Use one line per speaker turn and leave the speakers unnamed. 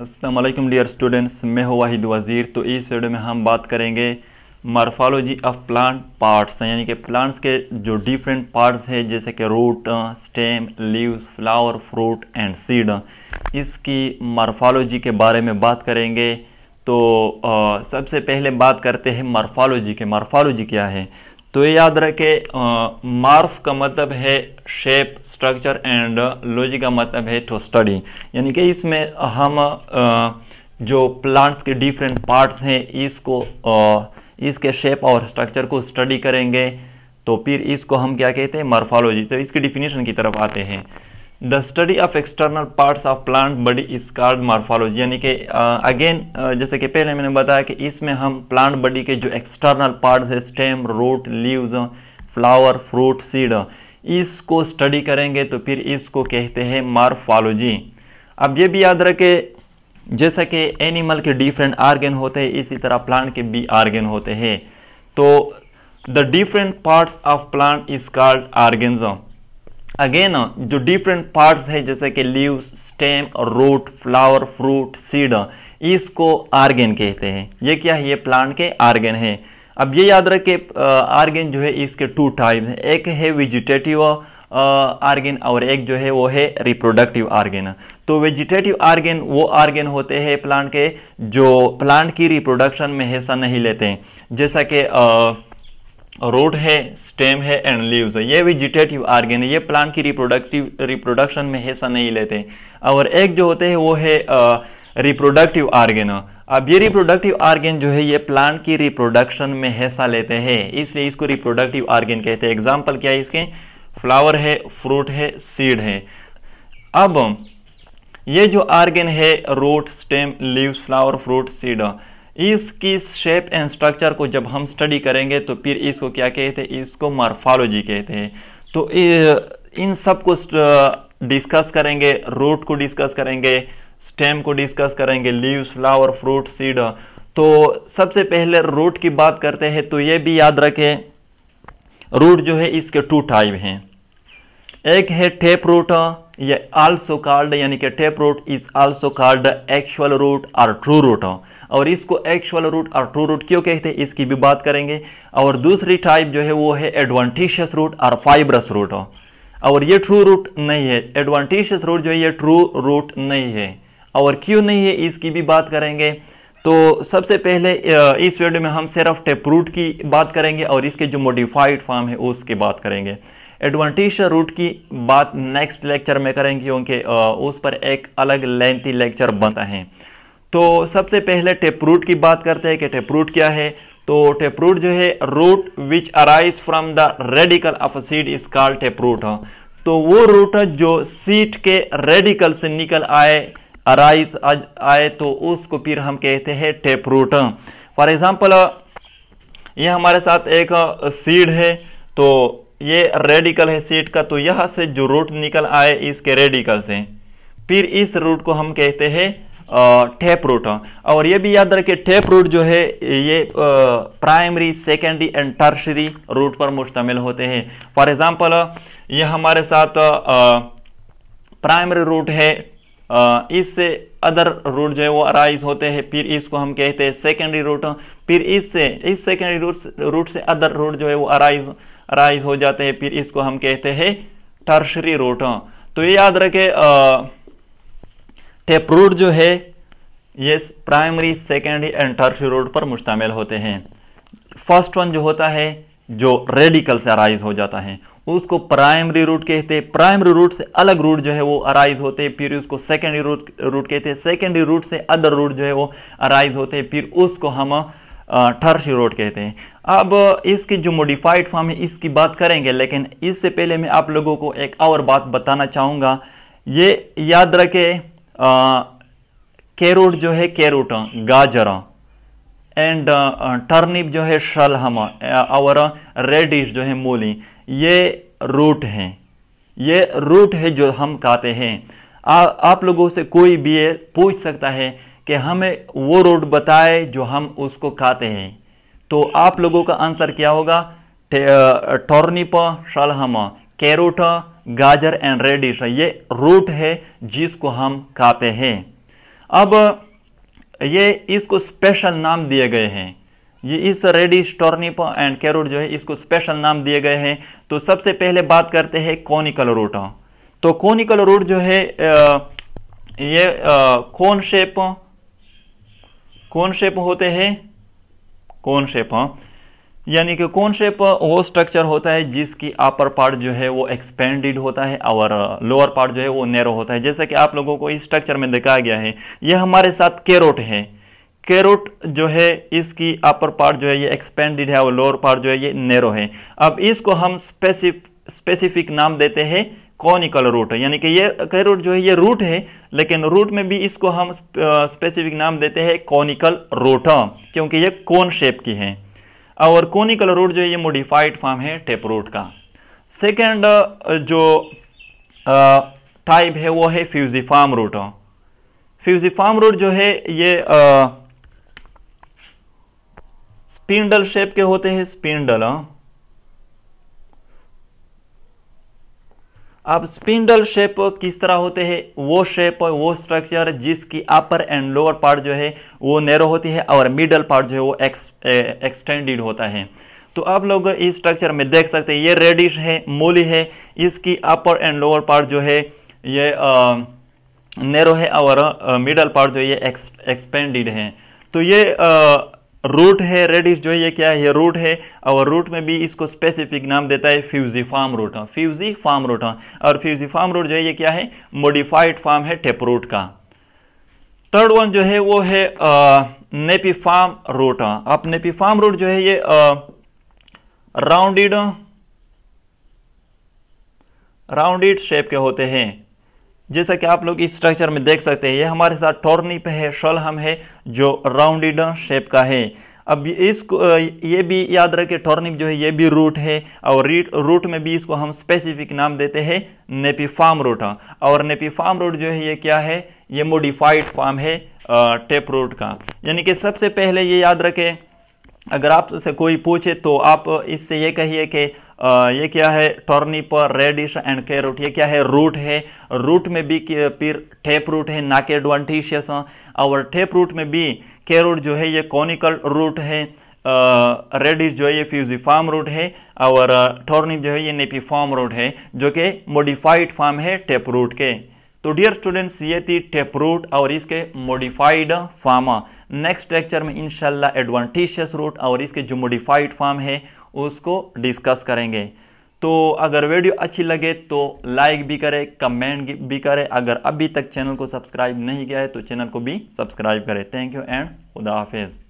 Aslam dear students मैं हूँ वाहिद वज़ीर तो इस वीडियो में हम बात करेंगे मार्फालोजी ऑफ प्लांट पार्ट्स यानी कि प्लांट्स के जो डिफरेंट पार्ट्स हैं जैसे कि root stem leaves flower fruit and seed इसकी मार्फालोजी के बारे में बात करेंगे तो आ, सबसे पहले बात करते हैं मार्फालोजी के मार्फालोजी क्या है तो ये याद रखे मार्फ का मतलब है शेप स्ट्रक्चर एंड लॉजी का मतलब है टू स्टडी यानी कि इसमें हम आ, जो प्लांट्स के डिफरेंट पार्ट्स हैं इसको आ, इसके शेप और स्ट्रक्चर को स्टडी करेंगे तो फिर इसको हम क्या कहते हैं मार्फोलॉजी तो इसकी डिफिनेशन की तरफ आते हैं the study of external parts of plant body is called morphology यानी कि अगेन जैसे कि पहले मैंने बताया कि इसमें हम प्लांट बॉडी के जो एक्सटर्नल पार्ट्स है stem root leaves flower fruit seed इसको स्टडी करेंगे तो फिर इसको कहते हैं मार्फोलॉजी अब ये भी याद रखें जैसा कि एनिमल के डिफरेंट आर्गन होते हैं इसी तरह प्लांट के भी आर्गन होते हैं तो the different parts of plant is called organism again uh, जो डिफरेंट पार्ट्स है जैसे कि leave stem root flower fruit seed इसको आर्गेन कहते हैं ये क्या है ये प्लांट के आर्गेन है अब ये याद रखे आर्गेन uh, जो है इसके टू टाइप हैं एक है वेजिटेटिव आर्गेन uh, और एक जो है वो है रिप्रोडक्टिव आर्गेन तो वेजिटेटिव आर्गेन वो आर्गेन होते हैं प्लांट के जो प्लांट की रिप्रोडक्शन में हिस्सा नहीं लेते हैं जैसा कि रूट है स्टेम है एंड लीव्स है ये वेजिटेटिव ऑर्गेन है ये प्लांट की रिप्रोडक्टिव रिप्रोडक्शन में हिस्सा नहीं लेते और एक जो होते हैं वो है रिप्रोडक्टिव आर्गेन अब ये रिप्रोडक्टिव ऑर्गेन जो है ये प्लांट की रिप्रोडक्शन में हिस्सा लेते हैं इसलिए इसको रिप्रोडक्टिव ऑर्गेन कहते हैं एग्जाम्पल क्या है इसके फ्लावर है फ्रूट है सीड है अब ये जो आर्गेन है root stem leaves flower fruit seed इसकी शेप एंड स्ट्रक्चर को जब हम स्टडी करेंगे तो फिर इसको क्या कहते हैं इसको मार्फालोजी कहते हैं तो इन सब को डिस्कस करेंगे रूट को डिस्कस करेंगे स्टेम को डिस्कस करेंगे लीव्स फ्लावर फ्रूट सीड तो सबसे पहले रूट की बात करते हैं तो ये भी याद रखें रूट जो है इसके टू टाइप हैं एक है टेप रूट ये आल्सो कार्ड यानी कि tap root is also called actual root और ट्रू रूट हो और इसको एक्चुअल रूट और ट्रू रूट क्यों कहते हैं इसकी भी बात करेंगे और दूसरी टाइप जो है वो है एडवांटिशियस रूट और फाइब्रस रूट हो और ये ट्रू रूट नहीं है एडवांटिशियस रूट जो है ये ट्रू रूट नहीं है और क्यों नहीं है इसकी भी बात करेंगे तो सबसे पहले इस वीडियो में हम सिर्फ टेप रूट की बात करेंगे और इसके जो मॉडिफाइड फॉर्म है उसकी बात करेंगे एडवांटेज रूट की बात नेक्स्ट लेक्चर में करेंगे क्योंकि उस पर एक अलग लेंथी लेक्चर बनता है तो सबसे पहले टेप रूट की बात करते हैं कि टेप रूट क्या है तो टेप रूट जो है root which arise from the radicle of seed is called tap root तो वो रूट जो सीट के रेडिकल से निकल आए अराइज आए तो उसको फिर हम कहते हैं टेप रूट फॉर एग्जाम्पल ये हमारे साथ एक सीड है तो ये रेडिकल है सेट का तो यहाँ से जो रूट निकल आए इसके रेडिकल से फिर इस रूट को हम कहते हैं टेप रूट और ये भी याद रखें टेप रूट जो है ये primary secondary and tertiary root पर मुश्तमिल होते हैं फॉर एग्ज़ाम्पल ये हमारे साथ प्राइमरी रूट है इससे अदर रूट जो है वो अराइज होते हैं फिर इसको हम कहते हैं सेकेंडरी रूट फिर इससे इस सेकेंडरी रूट रूट से अदर रूट जो है वो अराइज राइज हो जाते हैं फिर इसको हम कहते हैं टर्शरी रूट तो ये याद रखे टेप रूट जो है ये primary secondary and tertiary root पर मुश्तमिल होते हैं फर्स्ट वन जो होता है जो रेडिकल से अराइज हो जाता है उसको प्राइमरी रूट कहते हैं प्राइमरी रूट से अलग रूट जो है वो अराइज होते हैं फिर उसको सेकेंडरी रूट रूट कहते हैं सेकेंडरी रूट से अदर रूट जो है वो अराइज होते हैं फिर उसको हम टर्शरी रूट कहते हैं अब इसकी जो मॉडिफाइड फॉर्म है इसकी बात करेंगे लेकिन इससे पहले मैं आप लोगों को एक और बात बताना चाहूँगा ये याद रखे कैरोट जो है कैरोट गाजर एंड टर्निप जो है शलहम और रेडिश जो है मूली ये रूट हैं ये रूट है जो हम खाते हैं आ, आप लोगों से कोई भी पूछ सकता है कि हमें वो रूट बताए जो हम उसको खाते हैं तो आप लोगों का आंसर क्या होगा टॉर्निप शलहम कैरोट गाजर एंड रेडिश ये रूट है जिसको हम खाते हैं अब ये इसको स्पेशल नाम दिए गए हैं ये इस रेडिश टॉर्निप एंड कैरोट जो है इसको स्पेशल नाम दिए गए हैं तो सबसे पहले बात करते हैं कॉनिकल रूट तो कॉनिकल रूट जो है ये कौन शेप कौन शेप होते हैं कौन शेप हाँ यानी कि कौन शेप वो स्ट्रक्चर होता है जिसकी अपर पार्ट जो है वो एक्सपेंडेड होता है और लोअर पार्ट जो है वो नैरो होता है जैसा कि आप लोगों को इस स्ट्रक्चर में दिखाया गया है ये हमारे साथ कैरोट है कैरोट जो है इसकी अपर पार्ट जो है ये एक्सपेंडेड है और लोअर पार्ट जो है ये नैरो है अब इसको हम स्पेसिफ स्पेसिफिक नाम देते हैं कॉनिकल रूट है यानी कि ये कई रूट जो है ये रूट है लेकिन रूट में भी इसको हम स्पेसिफिक नाम देते हैं कॉनिकल रूट हाँ, क्योंकि ये कौन शेप की है और कॉनिकल रूट जो है ये मोडिफाइड फॉर्म है टेप रूट का सेकेंड जो टाइप है वो है फ्यूजीफार्म रूट फ्यूजीफार्म रूट जो है ये स्पिंडल शेप के होते हैं स्पिंडल अब स्पिंडल शेप किस तरह होते हैं वो शेप वो स्ट्रक्चर जिसकी अपर एंड लोअर पार्ट जो है वो नैरो होती है और मिडल पार्ट जो है वो एक्स एक्सटेंडेड होता है तो आप लोग इस स्ट्रक्चर में देख सकते हैं ये रेडिश है मूली है इसकी अपर एंड लोअर पार्ट जो है ये नैरो है और मिडल पार्ट जो ये एक्सपेंडेड है तो ये आ, रूट है रेडिश जो है ये क्या है ये रूट है और रूट में भी इसको स्पेसिफिक नाम देता है fusiform root fusiform root और फ्यूजी फार्म रूट जो है ये क्या है मोडिफाइड फार्म है टेप रूट का थर्ड वन जो है वो है नेपी फार्म रूट अब नेपी फार्म रूट जो है ये राउंडेड राउंडेड शेप के होते हैं जैसा कि आप लोग इस स्ट्रक्चर में देख सकते हैं ये हमारे साथ टोर्नी पे है शलहम है जो राउंडेड शेप का है अब इसको ये भी याद रखें टोर्निप जो है ये भी रूट है और रीट रूट में भी इसको हम स्पेसिफिक नाम देते हैं नेपीफार्म रूट और नेपीफार्म रूट जो है ये क्या है ये मोडिफाइड फार्म है टेप रूट का यानी कि सबसे पहले ये याद रखें अगर आपसे कोई पूछे तो आप इससे ये कहिए कि ये क्या है टर्निपर रेडिश एंड कैरोट ये क्या है रूट है रूट में भी फिर टेप रूट है के एडवांटिशियस हाँ। और टेप रूट में भी कैरोट जो है ये कॉनिकल रूट है रेडिश जो है ये फ्यूजीफार्म रूट है और टॉर्निप जो है ये नेपी फार्म रूट है जो कि मोडिफाइड फार्म है टेप रूट के तो डियर स्टूडेंट्स ये थी टेप रूट और इसके मॉडिफाइड फार्म नेक्स्ट लेक्चर में इनशाला एडवांटिशियस रूट और इसके जो मॉडिफाइड फार्म है उसको डिस्कस करेंगे तो अगर वीडियो अच्छी लगे तो लाइक भी करें कमेंट भी करें अगर अभी तक चैनल को सब्सक्राइब नहीं किया है तो चैनल को भी सब्सक्राइब करें थैंक यू एंड खुदा हाफिज़